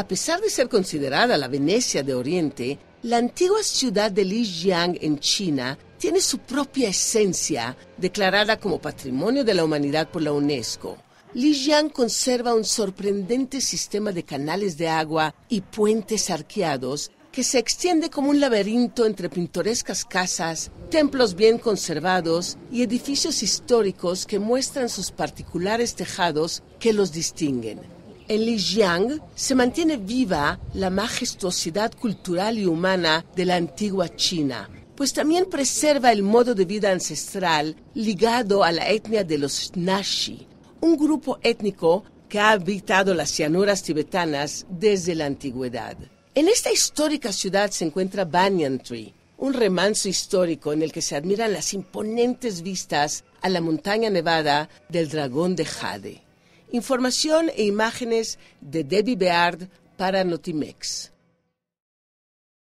A pesar de ser considerada la Venecia de Oriente, la antigua ciudad de Lijiang en China tiene su propia esencia, declarada como Patrimonio de la Humanidad por la UNESCO. Lijiang conserva un sorprendente sistema de canales de agua y puentes arqueados que se extiende como un laberinto entre pintorescas casas, templos bien conservados y edificios históricos que muestran sus particulares tejados que los distinguen. En Lijiang se mantiene viva la majestuosidad cultural y humana de la antigua China, pues también preserva el modo de vida ancestral ligado a la etnia de los Nashi, un grupo étnico que ha habitado las llanuras tibetanas desde la antigüedad. En esta histórica ciudad se encuentra Banyan Tree, un remanso histórico en el que se admiran las imponentes vistas a la montaña nevada del dragón de Jade. Información e imágenes de Debbie Beard para Notimex.